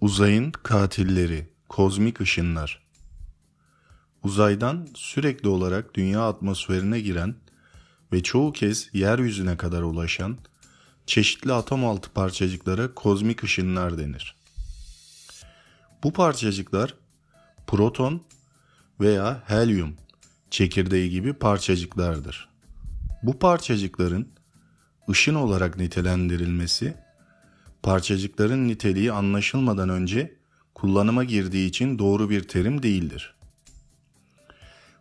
Uzayın katilleri, kozmik ışınlar. Uzaydan sürekli olarak dünya atmosferine giren ve çoğu kez yeryüzüne kadar ulaşan çeşitli atom altı parçacıklara kozmik ışınlar denir. Bu parçacıklar proton veya helyum çekirdeği gibi parçacıklardır. Bu parçacıkların ışın olarak nitelendirilmesi parçacıkların niteliği anlaşılmadan önce kullanıma girdiği için doğru bir terim değildir.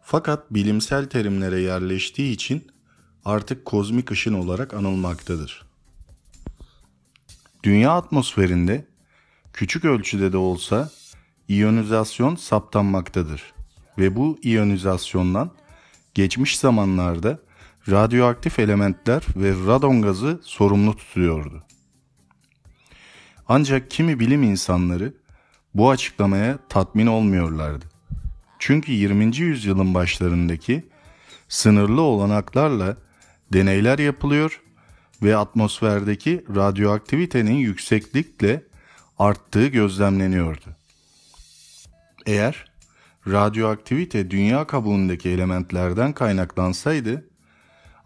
Fakat bilimsel terimlere yerleştiği için artık kozmik ışın olarak anılmaktadır. Dünya atmosferinde küçük ölçüde de olsa iyonizasyon saptanmaktadır ve bu iyonizasyondan geçmiş zamanlarda radyoaktif elementler ve radon gazı sorumlu tutuyordu. Ancak kimi bilim insanları bu açıklamaya tatmin olmuyorlardı. Çünkü 20. yüzyılın başlarındaki sınırlı olanaklarla deneyler yapılıyor ve atmosferdeki radyoaktivitenin yükseklikle arttığı gözlemleniyordu. Eğer radyoaktivite dünya kabuğundaki elementlerden kaynaklansaydı,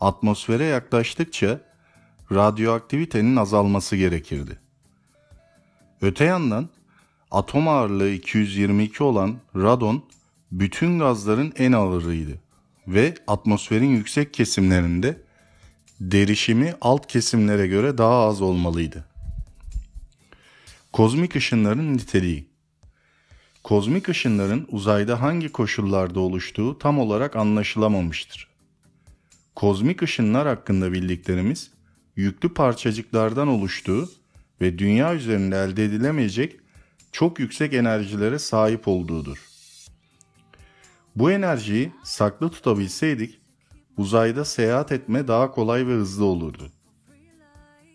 atmosfere yaklaştıkça radyoaktivitenin azalması gerekirdi. Öte yandan atom ağırlığı 222 olan radon bütün gazların en ağırıydı ve atmosferin yüksek kesimlerinde derişimi alt kesimlere göre daha az olmalıydı. Kozmik ışınların niteliği Kozmik ışınların uzayda hangi koşullarda oluştuğu tam olarak anlaşılamamıştır. Kozmik ışınlar hakkında bildiklerimiz yüklü parçacıklardan oluştuğu ve dünya üzerinde elde edilemeyecek çok yüksek enerjilere sahip olduğudur. Bu enerjiyi saklı tutabilseydik uzayda seyahat etme daha kolay ve hızlı olurdu.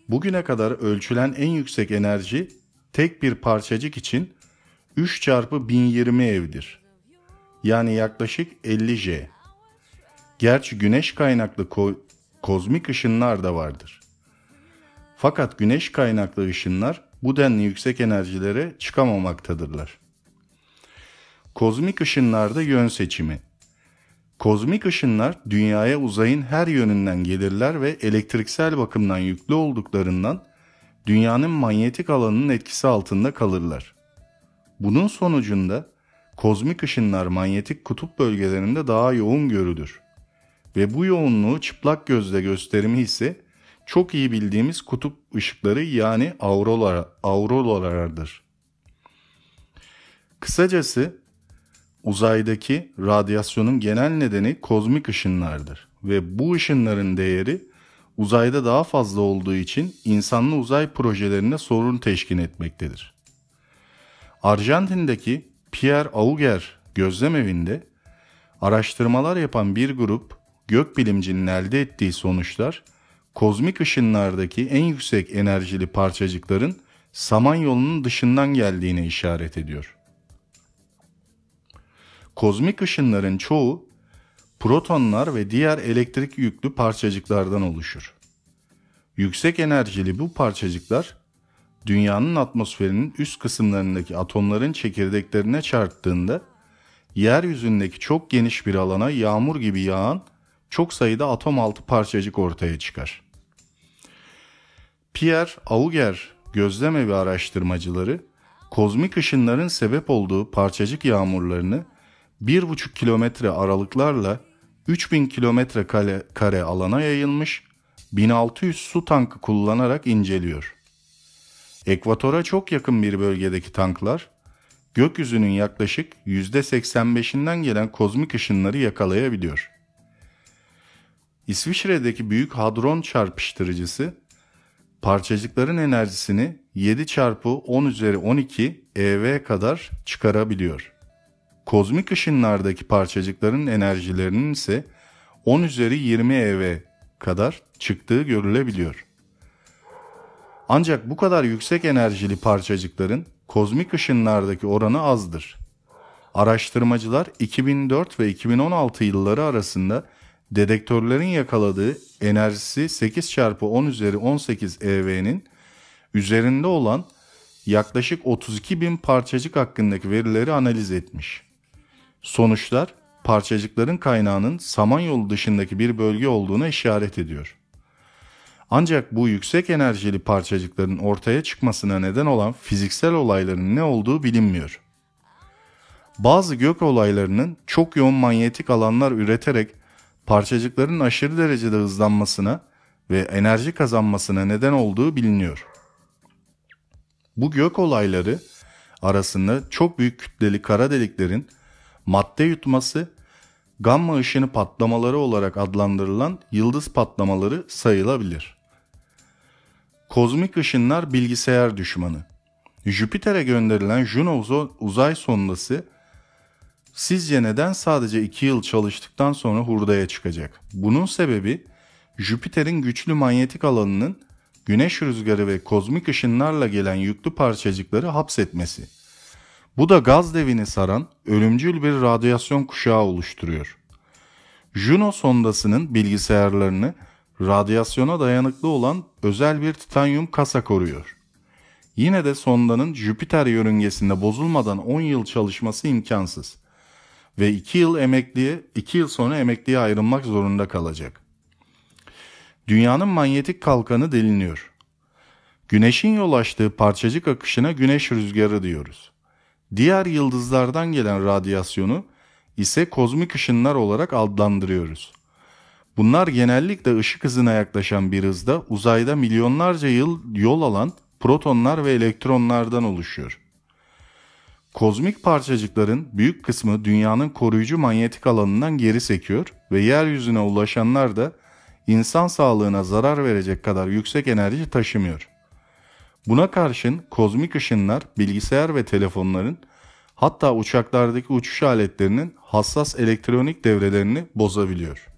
Bugüne kadar ölçülen en yüksek enerji tek bir parçacık için 3 çarpı 1020 evdir. Yani yaklaşık 50 J. Gerçi güneş kaynaklı ko kozmik ışınlar da vardır. Fakat güneş kaynaklı ışınlar bu denli yüksek enerjilere çıkamamaktadırlar. Kozmik ışınlarda yön seçimi Kozmik ışınlar dünyaya uzayın her yönünden gelirler ve elektriksel bakımdan yüklü olduklarından dünyanın manyetik alanının etkisi altında kalırlar. Bunun sonucunda kozmik ışınlar manyetik kutup bölgelerinde daha yoğun görülür ve bu yoğunluğu çıplak gözle gösterimi ise çok iyi bildiğimiz kutup ışıkları yani aurolar, aurolarardır. Kısacası uzaydaki radyasyonun genel nedeni kozmik ışınlardır ve bu ışınların değeri uzayda daha fazla olduğu için insanlı uzay projelerine sorun teşkil etmektedir. Arjantin'deki Pierre Auger gözlem evinde araştırmalar yapan bir grup gök bilimcinin elde ettiği sonuçlar kozmik ışınlardaki en yüksek enerjili parçacıkların Samanyolu'nun dışından geldiğine işaret ediyor. Kozmik ışınların çoğu protonlar ve diğer elektrik yüklü parçacıklardan oluşur. Yüksek enerjili bu parçacıklar dünyanın atmosferinin üst kısımlarındaki atomların çekirdeklerine çarptığında yeryüzündeki çok geniş bir alana yağmur gibi yağan çok sayıda atom altı parçacık ortaya çıkar. Pierre Auger gözlemevi araştırmacıları kozmik ışınların sebep olduğu parçacık yağmurlarını 1,5 kilometre aralıklarla 3000 kilometre kare alana yayılmış 1600 su tankı kullanarak inceliyor. Ekvatora çok yakın bir bölgedeki tanklar gökyüzünün yaklaşık %85'inden gelen kozmik ışınları yakalayabiliyor. İsviçre'deki Büyük Hadron Çarpıştırıcısı parçacıkların enerjisini 7 çarpı 10 üzeri 12 eV kadar çıkarabiliyor. Kozmik ışınlardaki parçacıkların enerjilerinin ise 10 üzeri 20 eV kadar çıktığı görülebiliyor. Ancak bu kadar yüksek enerjili parçacıkların kozmik ışınlardaki oranı azdır. Araştırmacılar 2004 ve 2016 yılları arasında dedektörlerin yakaladığı enerjisi 8 çarpı 10 üzeri 18 EV'nin üzerinde olan yaklaşık 32 bin parçacık hakkındaki verileri analiz etmiş. Sonuçlar parçacıkların kaynağının Samanyolu dışındaki bir bölge olduğuna işaret ediyor. Ancak bu yüksek enerjili parçacıkların ortaya çıkmasına neden olan fiziksel olayların ne olduğu bilinmiyor. Bazı gök olaylarının çok yoğun manyetik alanlar üreterek parçacıkların aşırı derecede hızlanmasına ve enerji kazanmasına neden olduğu biliniyor. Bu gök olayları arasında çok büyük kütleli kara deliklerin madde yutması, gamma ışını patlamaları olarak adlandırılan yıldız patlamaları sayılabilir. Kozmik ışınlar bilgisayar düşmanı. Jüpiter'e gönderilen Juno uzay sondası Sizce neden sadece 2 yıl çalıştıktan sonra hurdaya çıkacak? Bunun sebebi Jüpiter'in güçlü manyetik alanının güneş rüzgarı ve kozmik ışınlarla gelen yüklü parçacıkları hapsetmesi. Bu da gaz devini saran ölümcül bir radyasyon kuşağı oluşturuyor. Juno sondasının bilgisayarlarını radyasyona dayanıklı olan özel bir titanyum kasa koruyor. Yine de sondanın Jüpiter yörüngesinde bozulmadan 10 yıl çalışması imkansız.'' ve 2 yıl emekliye 2 yıl sonra emekliye ayrılmak zorunda kalacak. Dünyanın manyetik kalkanı deliniyor. Güneşin yol açtığı parçacık akışına güneş rüzgarı diyoruz. Diğer yıldızlardan gelen radyasyonu ise kozmik ışınlar olarak adlandırıyoruz. Bunlar genellikle ışık hızına yaklaşan bir hızda uzayda milyonlarca yıl yol alan protonlar ve elektronlardan oluşuyor. Kozmik parçacıkların büyük kısmı dünyanın koruyucu manyetik alanından geri sekiyor ve yeryüzüne ulaşanlar da insan sağlığına zarar verecek kadar yüksek enerji taşımıyor. Buna karşın kozmik ışınlar bilgisayar ve telefonların hatta uçaklardaki uçuş aletlerinin hassas elektronik devrelerini bozabiliyor.